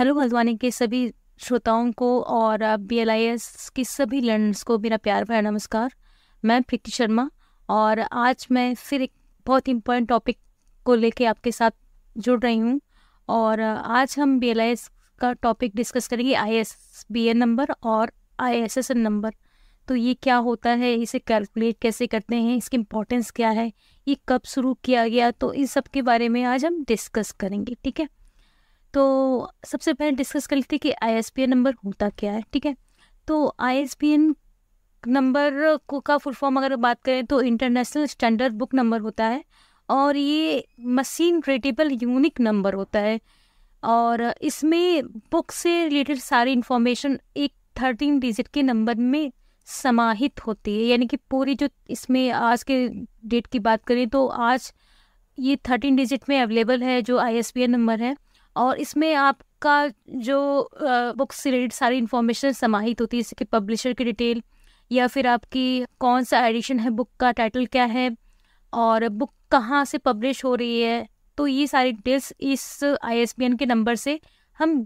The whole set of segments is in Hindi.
हेलो हल्द्वानी के सभी श्रोताओं को और बी एल आई एस की सभी लर्नर्स को मेरा प्यार भरा नमस्कार मैं प्रीति शर्मा और आज मैं फिर एक बहुत इम्पोर्टेंट टॉपिक को लेके आपके साथ जुड़ रही हूँ और आज हम बी एल आई एस का टॉपिक डिस्कस करेंगे I S B N number और I S S N number तो ये क्या होता है इसे कैलकुलेट कैसे करते हैं इसकी इम्पोर्टेंस क्या है ये कब शुरू किया गया तो इन सब के बारे में आज हम डिस्कस करेंगे ठीक है तो सबसे पहले डिस्कस कर लेते हैं कि आई नंबर होता क्या है ठीक है तो आई नंबर को का फुल फॉर्म अगर बात करें तो इंटरनेशनल स्टैंडर्ड बुक नंबर होता है और ये मशीन रेटेबल यूनिक नंबर होता है और इसमें बुक से रिलेटेड सारी इंफॉर्मेशन एक थर्टीन डिजिट के नंबर में समाहित होती है यानी कि पूरी जो इसमें आज के डेट की बात करें तो आज ये थर्टीन डिजिट में अवेलेबल है जो आई नंबर है और इसमें आपका जो बुक से रिलेटेड सारी इन्फॉर्मेशन समाहित होती है जैसे कि पब्लिशर की डिटेल या फिर आपकी कौन सा एडिशन है बुक का टाइटल क्या है और बुक कहाँ से पब्लिश हो रही है तो ये सारी डिटेल्स इस आई के नंबर से हम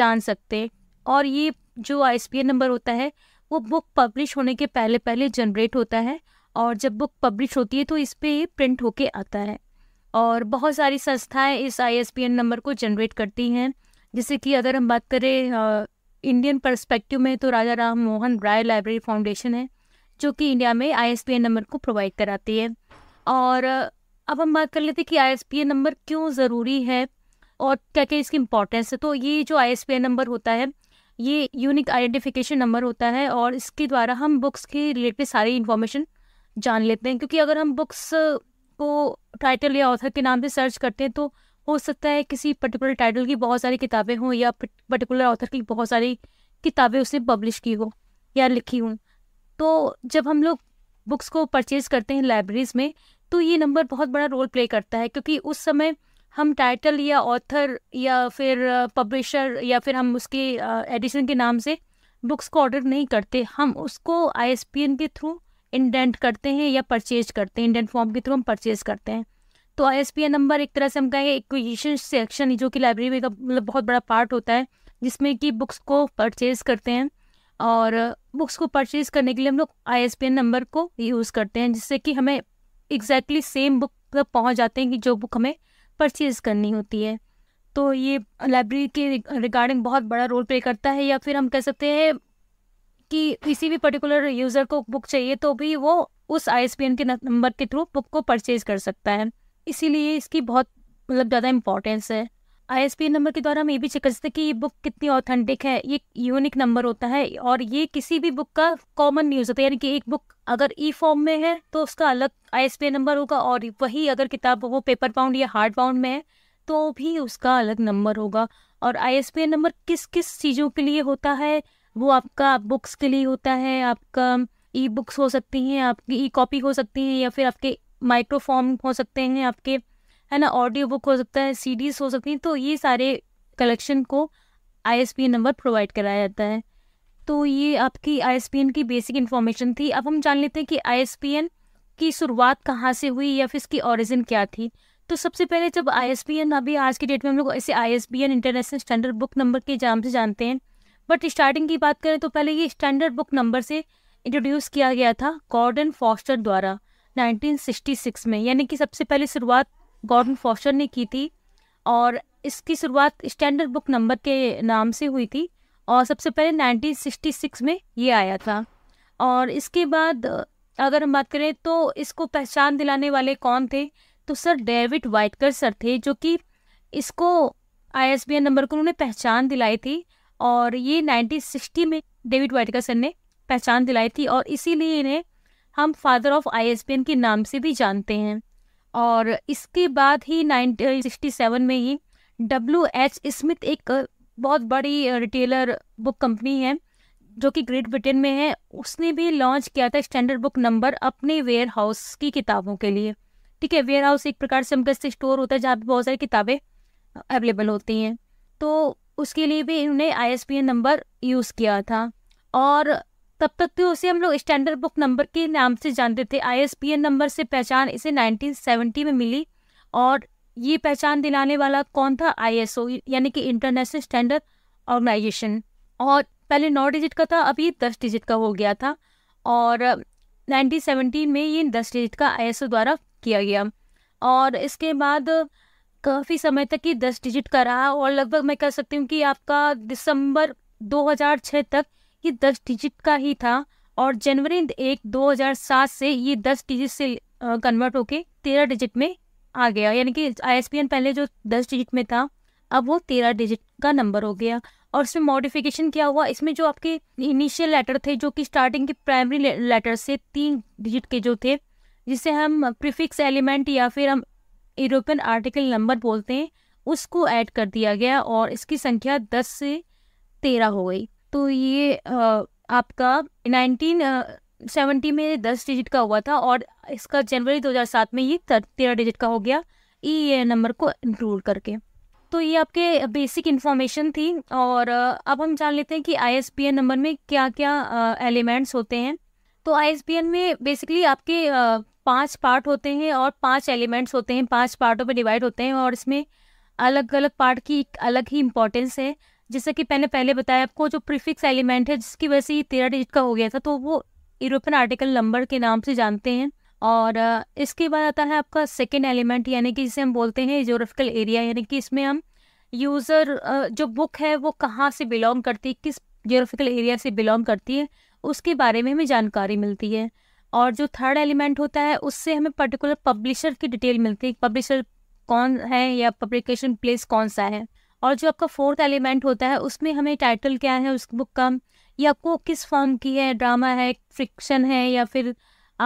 जान सकते हैं और ये जो आई नंबर होता है वो बुक पब्लिश होने के पहले पहले जनरेट होता है और जब बुक पब्लिश होती है तो इस पर प्रिंट होके आता है और बहुत सारी संस्थाएं इस आई नंबर को जनरेट करती हैं जैसे कि अगर हम बात करें इंडियन परस्पेक्टिव में तो राजा राम मोहन राय लाइब्रेरी फाउंडेशन है जो कि इंडिया में आई नंबर को प्रोवाइड कराती है और अब हम बात कर लेते हैं कि आई नंबर क्यों ज़रूरी है और क्या क्या इसकी इम्पोर्टेंस है तो ये जो आई नंबर होता है ये यूनिक आइडेंटिफिकेशन नंबर होता है और इसके द्वारा हम बुक्स के रिलेटेड सारी इन्फॉर्मेशन जान लेते हैं क्योंकि अगर हम बुक्स को टाइटल या ऑथर के नाम से सर्च करते हैं तो हो सकता है किसी पर्टिकुलर टाइटल की बहुत सारी किताबें हों या पर्टिकुलर ऑथर की बहुत सारी किताबें उसने पब्लिश की हो या लिखी हों तो जब हम लोग बुक्स को परचेज करते हैं लाइब्रेरीज में तो ये नंबर बहुत बड़ा रोल प्ले करता है क्योंकि उस समय हम टाइटल या ऑथर या फिर पब्लिशर uh, या फिर हम उसके एडिशन uh, के नाम से बुक्स को ऑर्डर नहीं करते हम उसको आई के थ्रू इंडेंट करते हैं या परचेज करते हैं इंडेंट फॉर्म के थ्रू हम परचेज करते हैं तो एस नंबर एक तरह से हम कहेंगे इक्विजिशन सेक्शन जो कि लाइब्रेरी का मतलब बहुत बड़ा पार्ट होता है जिसमें कि बुक्स को परचेज करते हैं और बुक्स को परचेज करने के लिए हम लोग आई नंबर को यूज़ करते हैं जिससे कि हमें एग्जैक्टली सेम बुक तक पहुँच जाते हैं कि जो बुक हमें परचेज करनी होती है तो ये लाइब्रेरी के रिगार्डिंग बहुत बड़ा रोल प्ले करता है या फिर हम कह सकते हैं कि किसी भी पर्टिकुलर यूज़र को बुक चाहिए तो भी वो उस आई के नंबर के थ्रू बुक को परचेज कर सकता है इसीलिए इसकी बहुत मतलब ज़्यादा इम्पोर्टेंस है आई नंबर के द्वारा हम ये भी चेक कर सकते हैं कि ये बुक कितनी ऑथेंटिक है ये यूनिक नंबर होता है और ये किसी भी बुक का कॉमन यूज होता है यानी कि एक बुक अगर ई फॉर्म में है तो उसका अलग आई नंबर होगा और वही अगर किताब वो पेपर पाउंड या हार्ड पाउंड में है तो भी उसका अलग नंबर होगा और आई नंबर किस किस चीज़ों के लिए होता है वो आपका बुक्स के लिए होता है आपका ई बुक्स हो सकती हैं आपकी ई कॉपी हो सकती हैं या फिर आपके माइक्रोफॉर्म हो सकते हैं आपके है ना ऑडियो बुक हो सकता है सीडीज हो सकती हैं तो ये सारे कलेक्शन को आई नंबर प्रोवाइड कराया जाता है तो ये आपकी आई की बेसिक इन्फॉर्मेशन थी अब हम जान लेते हैं कि आई की शुरुआत कहाँ से हुई या फिर इसकी ऑरिजिन क्या थी तो सबसे पहले जब आई अभी आज की डेट में हम लोग ऐसे I international standard book number के जाम से जानते हैं बट स्टार्टिंग की बात करें तो पहले ये स्टैंडर्ड बुक नंबर से इंट्रोड्यूस किया गया था गॉर्डन फॉस्टर द्वारा 1966 में यानी कि सबसे पहले शुरुआत गॉर्डन फॉस्टर ने की थी और इसकी शुरुआत स्टैंडर्ड बुक नंबर के नाम से हुई थी और सबसे पहले 1966 में ये आया था और इसके बाद अगर हम बात करें तो इसको पहचान दिलाने वाले कौन थे तो सर डेविड वाइटकर सर थे जो कि इसको आई नंबर को उन्होंने पहचान दिलाई थी और ये नाइनटीन सिक्सटी में डेविड वाइटकर सर ने पहचान दिलाई थी और इसीलिए इन्हें हम फादर ऑफ आई के नाम से भी जानते हैं और इसके बाद ही सेवन में ही डब्ल्यू एच स्मिथ एक बहुत बड़ी रिटेलर बुक कंपनी है जो कि ग्रेट ब्रिटेन में है उसने भी लॉन्च किया था स्टैंडर्ड बुक नंबर अपने वेयर हाउस की किताबों के लिए ठीक है वेयर हाउस एक प्रकार से हम कैसे स्टोर होता है जहाँ पर बहुत सारी किताबें अवेलेबल होती हैं तो उसके लिए भी इन्होंने आई नंबर यूज़ किया था और तब तक तो उसे हम लोग स्टैंडर्ड बुक नंबर के नाम से जानते थे आई नंबर से पहचान इसे 1970 में मिली और ये पहचान दिलाने वाला कौन था आई यानी कि इंटरनेशनल स्टैंडर्ड ऑर्गेनाइजेशन और पहले नौ डिजिट का था अभी दस डिजिट का हो गया था और 1917 में ये दस डिजिट का आई द्वारा किया गया और इसके बाद काफ़ी समय तक ये दस डिजिट का रहा और लगभग मैं कह सकती हूँ कि आपका दिसंबर 2006 तक ये दस डिजिट का ही था और जनवरी एक 2007 से ये दस डिजिट से कन्वर्ट होके तेरह डिजिट में आ गया यानी कि आई पहले जो दस डिजिट में था अब वो तेरह डिजिट का नंबर हो गया और इसमें मॉडिफिकेशन क्या हुआ इसमें जो आपके इनिशियल लेटर थे जो कि स्टार्टिंग के प्राइमरी लेटर से तीन डिजिट के जो थे जिसे हम प्रीफिक्स एलिमेंट या फिर हम यूरोपियन आर्टिकल नंबर बोलते हैं उसको ऐड कर दिया गया और इसकी संख्या दस से तेरह हो गई तो ये आ, आपका नाइनटीन सेवेंटी में दस डिजिट का हुआ था और इसका जनवरी दो हज़ार सात में ये तेरह डिजिट का हो गया ई नंबर को इंक्लूड करके तो ये आपके बेसिक इन्फॉर्मेशन थी और अब हम जान लेते हैं कि आई नंबर में क्या क्या एलिमेंट्स होते हैं तो आई में बेसिकली आपके पांच पार्ट होते हैं और पांच एलिमेंट्स होते हैं पांच पार्टों पर डिवाइड होते हैं और इसमें अलग अलग पार्ट की एक अलग ही इम्पोर्टेंस है जैसे कि मैंने पहले बताया आपको जो प्रीफिक्स एलिमेंट है जिसकी वजह से ये तेरह डिजिट का हो गया था तो वो यूरोपियन आर्टिकल नंबर के नाम से जानते हैं और इसके बाद आता है आपका सेकेंड एलिमेंट यानी कि जिसे हम बोलते हैं जोग्राफिकल एरिया यानी कि इसमें हम यूज़र जो बुक है वो कहाँ से बिलोंग करती है किस जोग्राफिकल एरिया से बिलोंग करती है उसके बारे में हमें जानकारी मिलती है और जो थर्ड एलिमेंट होता है उससे हमें पर्टिकुलर पब्लिशर की डिटेल मिलती है पब्लिशर कौन है या पब्लिकेशन प्लेस कौन सा है और जो आपका फोर्थ एलिमेंट होता है उसमें हमें टाइटल क्या है उस बुक का या को किस फॉर्म की है ड्रामा है फ्रिक्शन है या फिर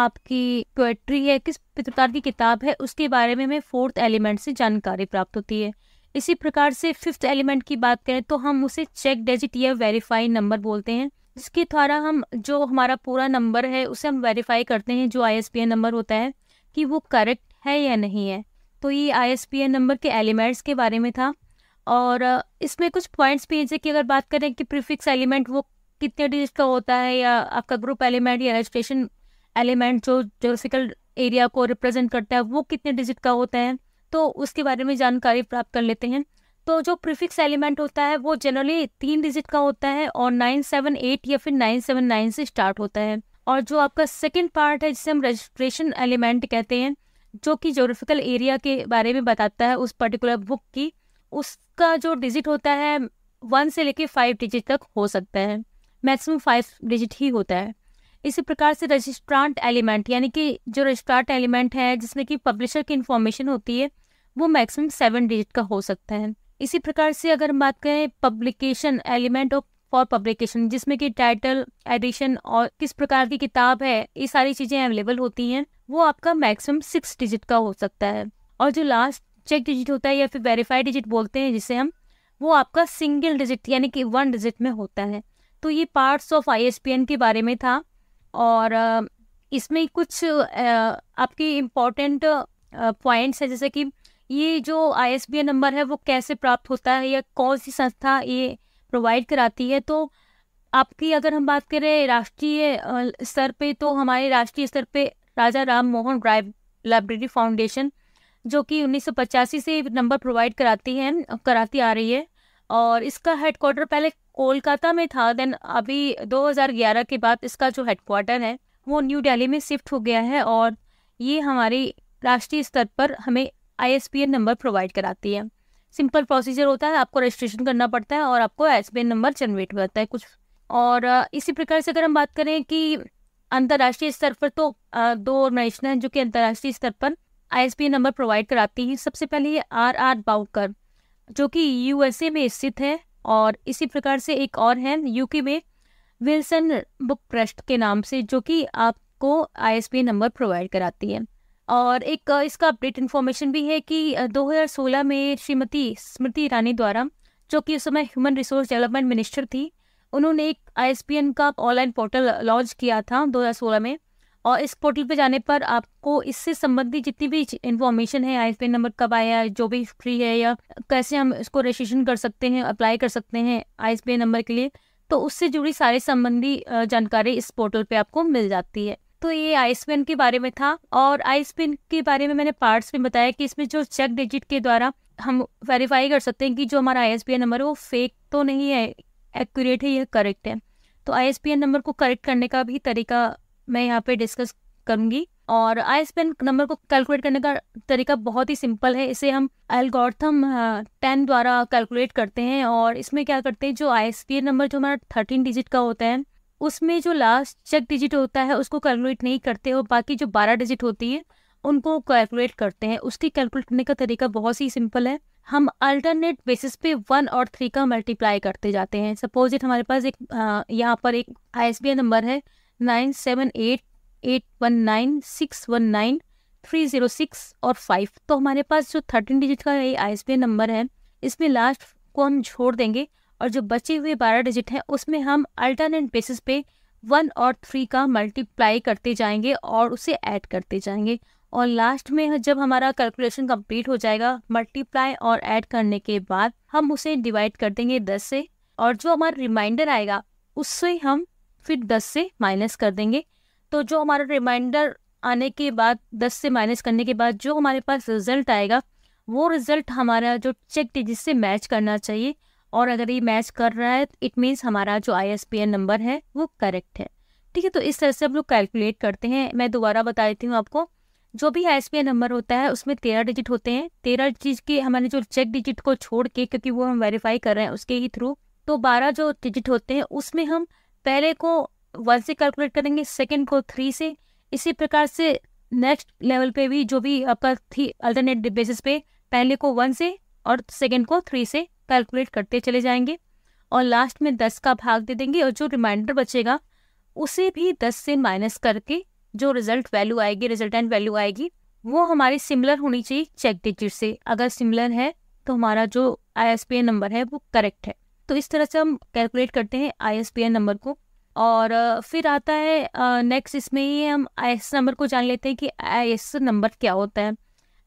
आपकी पोएट्री है किस प्रकार की किताब है उसके बारे में हमें फोर्थ एलिमेंट से जानकारी प्राप्त होती है इसी प्रकार से फिफ्थ एलिमेंट की बात करें तो हम उसे चेक डेजिट या वेरीफाई नंबर बोलते हैं जिसके द्वारा हम जो हमारा पूरा नंबर है उसे हम वेरीफाई करते हैं जो आई नंबर होता है कि वो करेक्ट है या नहीं है तो ये आई नंबर के एलिमेंट्स के बारे में था और इसमें कुछ पॉइंट्स भी हैं जैसे कि अगर बात करें कि प्रीफिक्स एलिमेंट वो कितने डिजिट का होता है या आपका ग्रुप एलिमेंट या रजिस्ट्रेशन एलिमेंट जो जोग्राफिकल एरिया को रिप्रेजेंट करता है वो कितने डिजिट का होता है तो उसके बारे में जानकारी प्राप्त कर लेते हैं तो जो प्रीफिक्स एलिमेंट होता है वो जनरली तीन डिजिट का होता है और नाइन सेवन एट या फिर नाइन सेवन नाइन से स्टार्ट होता है और जो आपका सेकेंड पार्ट है जिसे हम रजिस्ट्रेशन एलिमेंट कहते हैं जो कि जोग्राफिकल एरिया के बारे में बताता है उस पर्टिकुलर बुक की उसका जो डिजिट होता है वन से लेके फाइव डिजिट तक हो सकता है मैक्सिमम फाइव डिजिट ही होता है इसी प्रकार से रजिस्ट्रांट एलिमेंट यानी कि जो रजिस्ट्रांट एलिमेंट है जिसमें कि पब्लिशर की इन्फॉर्मेशन होती है वो मैक्सिमम सेवन डिजिट का हो सकता है इसी प्रकार से अगर हम बात करें publication element of for publication जिसमें कि टाइटल एडिशन और किस प्रकार की किताब है ये सारी चीजें अवेलेबल होती हैं वो आपका मैक्सिमम सिक्स डिजिट का हो सकता है और जो लास्ट चेक डिजिट होता है या फिर वेरीफाइड डिजिट बोलते हैं जिसे हम वो आपका सिंगल डिजिट यानी कि वन डिजिट में होता है तो ये पार्ट्स ऑफ आई के बारे में था और इसमें कुछ आपके इम्पॉर्टेंट पॉइंट्स है जैसे कि ये जो आई नंबर है वो कैसे प्राप्त होता है या कौन सी संस्था ये प्रोवाइड कराती है तो आपकी अगर हम बात करें राष्ट्रीय स्तर पे तो हमारे राष्ट्रीय स्तर पे राजा राम मोहन राय लाइब्रेरी फाउंडेशन जो कि उन्नीस से नंबर प्रोवाइड कराती है कराती आ रही है और इसका हेडक्वार्टर पहले कोलकाता में था देन अभी 2011 के बाद इसका जो हेडक्वार्टर है वो न्यू दिल्ली में शिफ्ट हो गया है और ये हमारी राष्ट्रीय स्तर पर हमें आई नंबर प्रोवाइड कराती है सिंपल प्रोसीजर होता है आपको रजिस्ट्रेशन करना पड़ता है और आपको एस नंबर जनरेट करता है कुछ और इसी प्रकार से अगर हम बात करें कि अंतर्राष्ट्रीय स्तर पर तो दो ऑर्गेनाइजेशन हैं जो कि अंतर्राष्ट्रीय स्तर पर आई नंबर प्रोवाइड कराती है सबसे पहले ये आर आर बाउकर जो कि यूएसए में स्थित है और इसी प्रकार से एक और है यूके में विल्सन बुक ट्रस्ट के नाम से जो कि आपको आई नंबर प्रोवाइड कराती है और एक इसका अपडेट इन्फॉर्मेशन भी है कि 2016 में श्रीमती स्मृति ईरानी द्वारा जो कि उस समय ह्यूमन रिसोर्स डेवलपमेंट मिनिस्टर थी उन्होंने एक आई का ऑनलाइन पोर्टल लॉन्च किया था 2016 में और इस पोर्टल पे जाने पर आपको इससे संबंधित जितनी भी इन्फॉर्मेशन है आई नंबर कब आया जो भी फ्री है या कैसे हम इसको रजिस्ट्रेशन कर सकते हैं अप्लाई कर सकते हैं आई नंबर के लिए तो उससे जुड़ी सारी संबंधी जानकारी इस पोर्टल पे आपको मिल जाती है तो ये आइस पेन के बारे में था और आइस पेन के बारे में मैंने पार्ट्स में बताया कि इसमें जो चेक डिजिट के द्वारा हम वेरीफाई कर सकते हैं कि जो हमारा आई नंबर है वो फेक तो नहीं है एक्यूरेट है या करेक्ट है तो आई नंबर को करेक्ट करने का भी तरीका मैं यहाँ पे डिस्कस करूँगी और आई नंबर को कैलकुलेट करने का तरीका बहुत ही सिंपल है इसे हम एल्गोर्थम टेन द्वारा कैलकुलेट करते हैं और इसमें क्या करते हैं जो आई नंबर जो हमारा थर्टीन डिजिट का होता है उसमें जो लास्ट चेक डिजिट होता है उसको कैलकुलेट नहीं करते और बाकी जो बारह डिजिट होती है उनको कैलकुलेट करते हैं उसकी कैलकुलेट करने का तरीका बहुत ही सिंपल है हम अल्टरनेट बेसिस पे वन और थ्री का मल्टीप्लाई करते जाते हैं सपोज इट हमारे पास एक यहाँ पर एक आई नंबर है nine seven eight eight one nine six one nine three zero six और फाइव तो हमारे पास जो थर्टीन डिजिट का ये आई नंबर है इसमें लास्ट को हम छोड़ देंगे और जो बचे हुए बारह डिजिट हैं उसमें हम अल्टरनेट बेसिस पे वन और थ्री का मल्टीप्लाई करते जाएंगे और उसे ऐड करते जाएंगे और लास्ट में जब हमारा कैलकुलेशन कंप्लीट हो जाएगा मल्टीप्लाई और ऐड करने के बाद हम उसे डिवाइड कर देंगे दस से और जो हमारा रिमाइंडर आएगा उससे हम फिर दस से माइनस कर देंगे तो जो हमारा रिमाइंडर आने के बाद दस से माइनस करने के बाद जो हमारे पास रिजल्ट आएगा वो रिजल्ट हमारा जो चेक डिजिट से मैच करना चाहिए और अगर ये मैच कर रहा है इट मीन्स हमारा जो आई नंबर है वो करेक्ट है ठीक है तो इस तरह से हम लोग कैलकुलेट करते हैं मैं दोबारा बता देती हूँ आपको जो भी आई नंबर होता है उसमें तेरह डिजिट होते हैं तेरह डिजिट के हमारे जो चेक डिजिट को छोड़ के क्योंकि वो हम वेरीफाई कर रहे हैं उसके ही थ्रू तो बारह जो डिजिट होते हैं उसमें हम पहले को वन से कैलकुलेट करेंगे सेकेंड को थ्री से इसी प्रकार से नेक्स्ट लेवल पे भी जो भी आपका थी अल्टरनेट बेसिस पे पहले को वन से और सेकेंड को थ्री से कैलकुलेट करते चले जाएंगे और लास्ट में दस का भाग दे देंगे और जो रिमाइंडर बचेगा उसे भी दस से माइनस करके जो रिजल्ट वैल्यू आएगी रिजल्टेंट वैल्यू आएगी वो हमारी सिमिलर होनी चाहिए चेक डिजिट से अगर सिमिलर है तो हमारा जो आई नंबर है वो करेक्ट है तो इस तरह से हम कैलकुलेट करते हैं आई नंबर को और फिर आता है नेक्स्ट इसमें ही हम आई नंबर को जान लेते हैं कि आई नंबर क्या होता है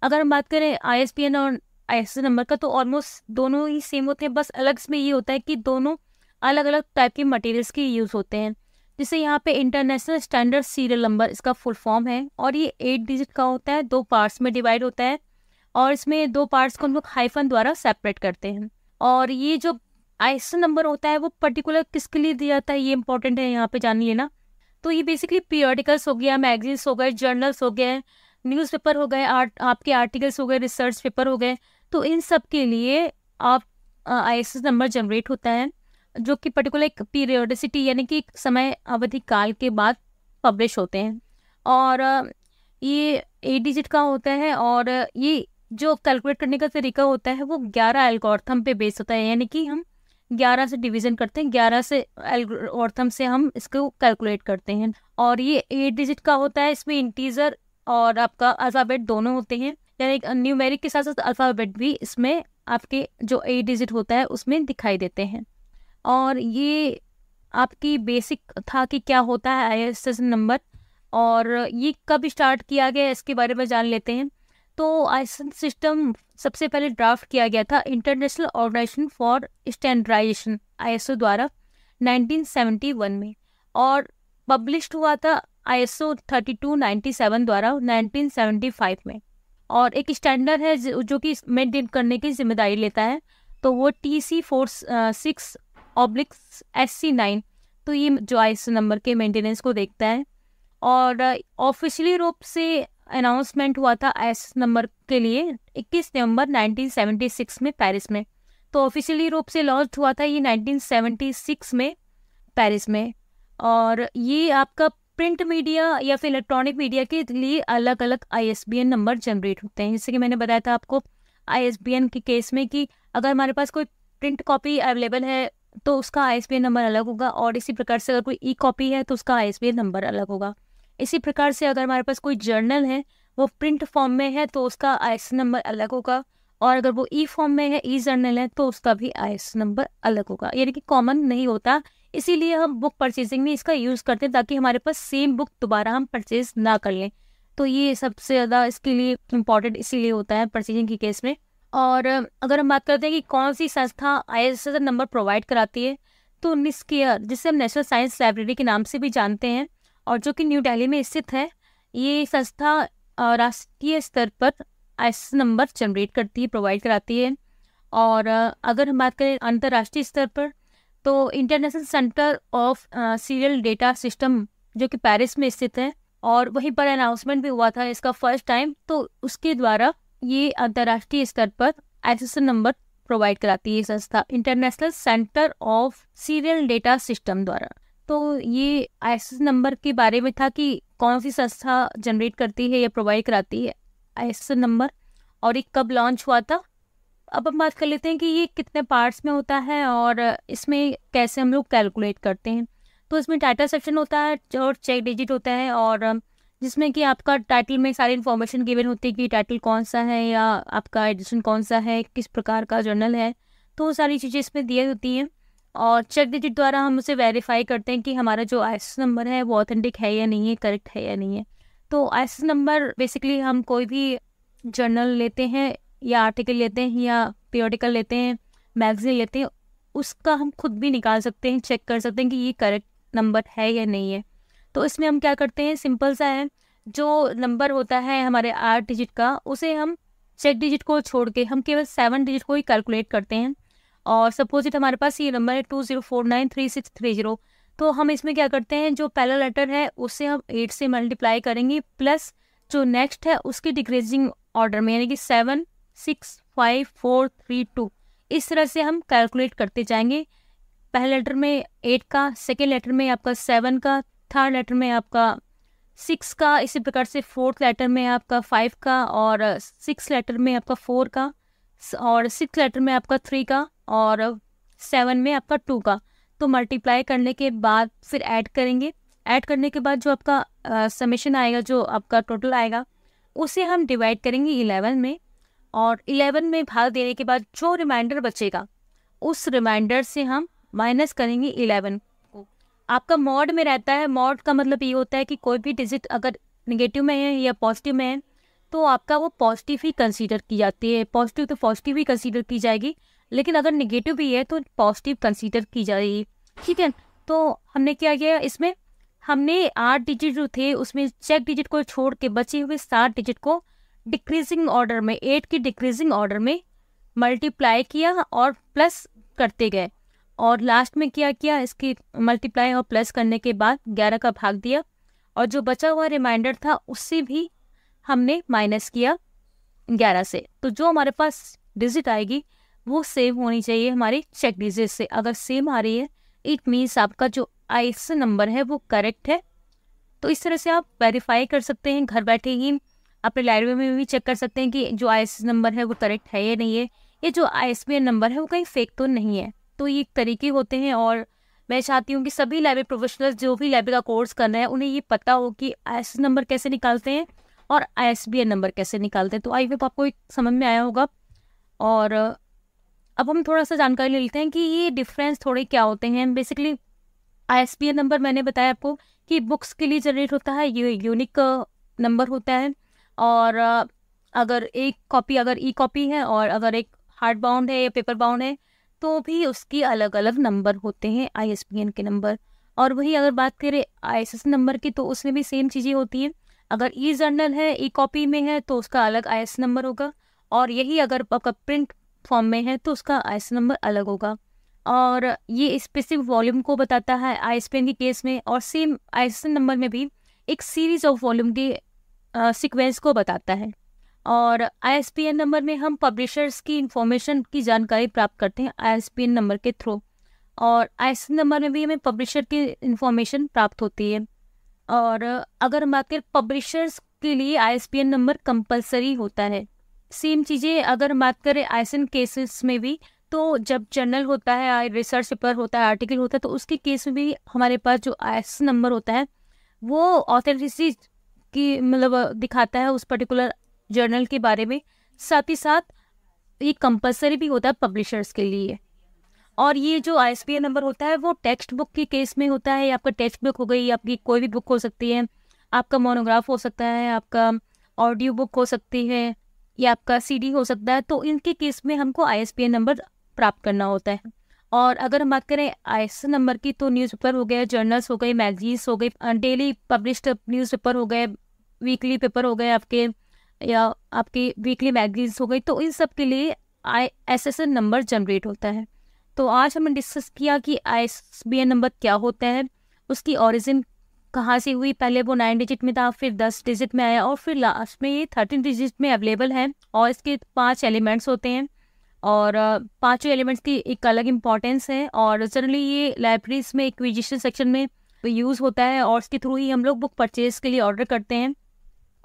अगर हम बात करें आई और ऐसे नंबर का तो ऑलमोस्ट दोनों ही सेम होते हैं बस अलग में ये होता है कि दोनों अलग अलग टाइप के मटेरियल्स के यूज़ होते हैं जैसे यहाँ पे इंटरनेशनल स्टैंडर्ड सीरियल नंबर इसका फुल फॉर्म है और ये एट डिजिट का होता है दो पार्ट्स में डिवाइड होता है और इसमें दो पार्ट्स को हम लोग हाइफन द्वारा सेपरेट करते हैं और ये जो आईएसओ नंबर होता है वो पर्टिकुलर किसके लिए दिया जाता है ये इंपॉर्टेंट है यहाँ पे जान लेना तो ये बेसिकली पीरियडिकल्स हो गया मैगजीन्स हो गए जर्नल्स हो गए न्यूज़पेपर हो गए आर्ट आपके आर्टिकल्स हो गए रिसर्च पेपर हो गए तो इन सब के लिए आप आई एस नंबर जनरेट होता है जो कि पर्टिकुलर एक पीरियोडिसिटी यानी कि एक समय अवधि काल के बाद पब्लिश होते हैं और ये एट डिजिट का होता है और ये जो कैलकुलेट करने का तरीका होता है वो ग्यारह एल्गोर्थम पे बेस होता है यानी कि हम ग्यारह से डिवीजन करते हैं ग्यारह से एल्गोर्थम से हम इसको कैलकुलेट करते हैं और ये एट डिजिट का होता है इसमें इंटीजर और आपका अल्फ़ाबेट दोनों होते हैं यानी न्यूमेरिक के साथ साथ अल्फ़ाबेट भी इसमें आपके जो ए डिजिट होता है उसमें दिखाई देते हैं और ये आपकी बेसिक था कि क्या होता है आई एस नंबर और ये कब स्टार्ट किया गया इसके बारे में जान लेते हैं तो आई सिस्टम सबसे पहले ड्राफ्ट किया गया था International Organization for Standardization I द्वारा 1971 में और पब्लिश हुआ था नाइन्टी सेवन द्वारा 1975 में और एक स्टैंडर्ड है जो कि मेंटेन करने की जिम्मेदारी लेता है तो वो T C four six obliques S C nine तो ये जो आइस नंबर के मेंटेनेंस को देखता है और ऑफिशियली रूप से अनाउंसमेंट हुआ था एस नंबर के लिए 21 नवंबर 1976 में पेरिस में तो ऑफिशियली रूप से लॉन्च हुआ था ये 1976 में पेरिस में और ये आपका प्रिंट मीडिया या फिर इलेक्ट्रॉनिक मीडिया के लिए अलग अलग एन नंबर जनरेट होते हैं जैसे कि मैंने बताया था आपको एन के केस में कि अगर हमारे पास कोई प्रिंट कॉपी अवेलेबल है तो उसका आई नंबर अलग होगा और इसी प्रकार से अगर कोई ई कॉपी है तो उसका आई नंबर अलग होगा इसी प्रकार से अगर हमारे पास कोई जर्नल है वो प्रिंट फॉर्म में है तो उसका आई नंबर अलग होगा और अगर वो ई फॉर्म में है ई जर्नल है तो उसका भी आई नंबर अलग होगा यानी कि कॉमन नहीं होता इसीलिए हम बुक परचेजिंग में इसका यूज़ करते हैं ताकि हमारे पास सेम बुक दोबारा हम परचेज ना कर लें तो ये सबसे ज़्यादा इसके लिए इम्पॉर्टेंट इसीलिए होता है परचेजिंग के केस में और अगर हम बात करते हैं कि कौन सी संस्था I S S number provide कराती है तो निस्कियर जिसे हम नेशनल साइंस लाइब्रेरी के नाम से भी जानते हैं और जो कि न्यू दिल्ली में स्थित है ये संस्था राष्ट्रीय स्तर पर आई एस नंबर जनरेट करती है प्रोवाइड कराती है और अगर हम बात करें अंतर्राष्ट्रीय स्तर पर तो International Centre of Serial Data System जो कि पेरिस में स्थित है और वहीं पर अनाउंसमेंट भी हुआ था इसका फर्स्ट टाइम तो उसके द्वारा ये अंतर्राष्ट्रीय स्तर पर आईसीएसएन नंबर प्रोवाइड कराती है संस्था International Centre of Serial Data System द्वारा तो ये आईसीएसएन नंबर के बारे में था कि कौन सी संस्था जनरेट करती है या प्रोवाइड कराती है आईसीएसएन नंबर और ये कब लॉन्च हुआ था अब हम बात कर लेते हैं कि ये कितने पार्ट्स में होता है और इसमें कैसे हम लोग कैलकुलेट करते हैं तो इसमें टाइटल सेक्शन होता है और चेक डिजिट होता है और जिसमें कि आपका टाइटल में सारी इन्फॉर्मेशन गिवन होती है कि टाइटल कौन सा है या आपका एडिशन कौन सा है किस प्रकार का जर्नल है तो वो सारी चीज़ें इसमें दी होती हैं और चेक डिजिट द्वारा हम उसे वेरीफाई करते हैं कि हमारा जो आई नंबर है वो ऑथेंटिक है या नहीं है करेक्ट है या नहीं है तो आई नंबर बेसिकली हम कोई भी जर्नल लेते हैं या आर्टिकल लेते हैं या पीरियडिकल लेते हैं मैगजीन लेते हैं उसका हम खुद भी निकाल सकते हैं चेक कर सकते हैं कि ये करेक्ट नंबर है या नहीं है तो इसमें हम क्या करते हैं सिंपल सा है जो नंबर होता है हमारे आठ डिजिट का उसे हम चेक डिजिट को छोड़ के हम केवल सेवन डिजिट को ही कैलकुलेट करते हैं और सपोजिट हमारे पास ये नंबर है two zero four nine three six three zero तो हम इसमें क्या करते हैं जो पहला लेटर है उससे हम एट से मल्टीप्लाई करेंगे प्लस जो नेक्स्ट है उसकी डिक्रीजिंग ऑर्डर में यानी कि seven six five four three two इस तरह से हम कैलकुलेट करते जाएंगे पहले लेटर में एट का सेकेंड लेटर में आपका सेवन का थर्ड लेटर में आपका सिक्स का इसी प्रकार से फोर्थ लेटर में आपका फाइव का और सिक्स लेटर में आपका फोर का और सिक्स लेटर में आपका थ्री का और सेवन में आपका टू का तो मल्टीप्लाई करने के बाद फिर ऐड करेंगे ऐड करने के बाद जो आपका समेशन आएगा जो आपका टोटल आएगा उसे हम डिवाइड करेंगे इलेवन में और इलेवन में भाग देने के बाद जो रिमाइंडर बचेगा उस रिमाइंडर से हम माइनस करेंगे इलेवन को आपका मॉड में रहता है मॉड का मतलब ये होता है कि कोई भी डिजिट अगर निगेटिव में है या पॉजिटिव में है तो आपका वो पॉजिटिव ही कंसीडर की जाती है पॉजिटिव तो पॉजिटिव ही कंसीडर की जाएगी लेकिन अगर निगेटिव भी है तो पॉजिटिव कंसीडर की जाएगी ठीक है तो हमने क्या किया इसमें हमने आठ डिजिट जो थे उसमें चेक डिजिट को छोड़ के बचे हुए सात डिजिट को डिक्रीजिंग ऑर्डर में एट की डिक्रीजिंग ऑर्डर में मल्टीप्लाई किया और प्लस करते गए और लास्ट में क्या किया इसकी मल्टीप्लाई और प्लस करने के बाद ग्यारह का भाग दिया और जो बचा हुआ रिमाइंडर था उससे भी हमने माइनस किया ग्यारह से तो जो हमारे पास डिजिट आएगी वो सेम होनी चाहिए हमारी चेक डिजिट से अगर सेम आ रही है इट मीन्स आपका जो आई नंबर है वो करेक्ट है तो इस तरह से आप वेरीफाई कर सकते हैं घर बैठे ही अपने लाइब्रेरी में भी चेक कर सकते हैं कि जो आई नंबर है वो करेक्ट है या नहीं है ये जो आई नंबर है वो कहीं फेक तो नहीं है तो ये तरीके होते हैं और मैं चाहती हूँ कि सभी लाइब्रेरी प्रोफेशनल्स जो भी लाइब्रेरी का कोर्स कर रहे हैं उन्हें ये पता हो कि आई नंबर कैसे निकालते हैं और आई नंबर कैसे निकालते हैं तो आई होप आपको एक समझ में आया होगा और अब हम थोड़ा सा जानकारी ले लेते हैं कि ये डिफरेंस थोड़े क्या होते हैं बेसिकली आई नंबर मैंने बताया आपको कि बुक्स के लिए जनरेट होता है ये यूनिक नंबर होता है और अगर एक कॉपी अगर ई कॉपी है और अगर एक हार्ड बाउंड है या पेपर बाउंड है तो भी उसकी अलग अलग नंबर होते हैं आई के नंबर और वही अगर बात करें आई नंबर की तो उसमें भी सेम चीज़ें होती हैं अगर ई जर्नल है ई कॉपी में है तो उसका अलग आई नंबर होगा और यही अगर आपका प्रिंट फॉर्म में है तो उसका आई नंबर अलग होगा और ये स्पेसिफिक वॉल्यूम को बताता है आई के केस में और सेम आई नंबर में भी एक सीरीज ऑफ वॉल्यूम के सीक्वेंस को बताता है और आई नंबर में हम पब्लिशर्स की इंफॉर्मेशन की जानकारी प्राप्त करते हैं आई नंबर के थ्रू और आई नंबर में भी हमें पब्लिशर की इंफॉर्मेशन प्राप्त होती है और अगर हम बात करें पब्लिशर्स के लिए आई नंबर कंपलसरी होता है सेम चीज़ें अगर हम बात करें आई केसेस में भी तो जब जर्नल होता है रिसर्च पेपर होता है आर्टिकल होता है तो उसके केस में भी हमारे पास जो आई नंबर होता है वो ऑथेंटिसिटी की मतलब दिखाता है उस पर्टिकुलर जर्नल के बारे में साथ ही साथ ये कंपलसरी भी होता है पब्लिशर्स के लिए और ये जो आई नंबर होता है वो टेक्स्ट बुक के केस में होता है आपका टेक्स्ट बुक हो गई आपकी कोई भी बुक हो सकती है आपका मोनोग्राफ हो सकता है आपका ऑडियो बुक हो सकती है या आपका सीडी हो सकता है तो इनके केस में हमको आई नंबर प्राप्त करना होता है और अगर हम बात करें आई नंबर की तो न्यूज़पेपर हो गए जर्नल्स हो गए मैगजीन्स हो गए डेली पब्लिश्ड न्यूज़पेपर हो गए वीकली पेपर हो गए आपके या आपकी वीकली मैगजीन्स हो गई तो इन सब के लिए I S S N number generate होता है तो आज हमने डिस्कस किया कि I S B N number क्या होता है उसकी ओरिजिन कहाँ से हुई पहले वो नाइन डिजिट में था फिर दस डिजिट में आया और फिर लास्ट में ये थर्टीन डिजिट में अवेलेबल है और इसके पांच एलिमेंट्स होते हैं और पांचों एलिमेंट्स की एक अलग इम्पॉर्टेंस है और जनरली ये लाइब्रेरीज में एक्विजिशन सेक्शन में यूज़ होता है और इसके थ्रू ही हम लोग बुक परचेज के लिए ऑर्डर करते हैं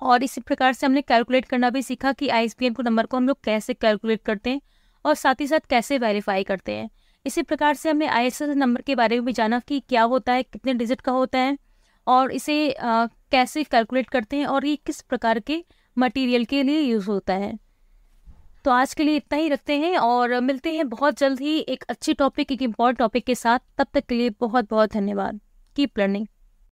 और इसी प्रकार से हमने कैलकुलेट करना भी सीखा कि आई को नंबर को हम लोग कैसे कैलकुलेट करते हैं और साथ ही साथ कैसे वेरीफाई करते हैं इसी प्रकार से हमने आई नंबर के बारे में भी जाना कि क्या होता है कितने डिजिट का होता है और इसे आ, कैसे कैलकुलेट करते हैं और ये किस प्रकार के मटेरियल के लिए यूज़ होता है तो आज के लिए इतना ही रखते हैं और मिलते हैं बहुत जल्द ही एक अच्छे टॉपिक एक इम्पॉर्टेंट टॉपिक के साथ तब तक के लिए बहुत बहुत धन्यवाद कीप लर्निंग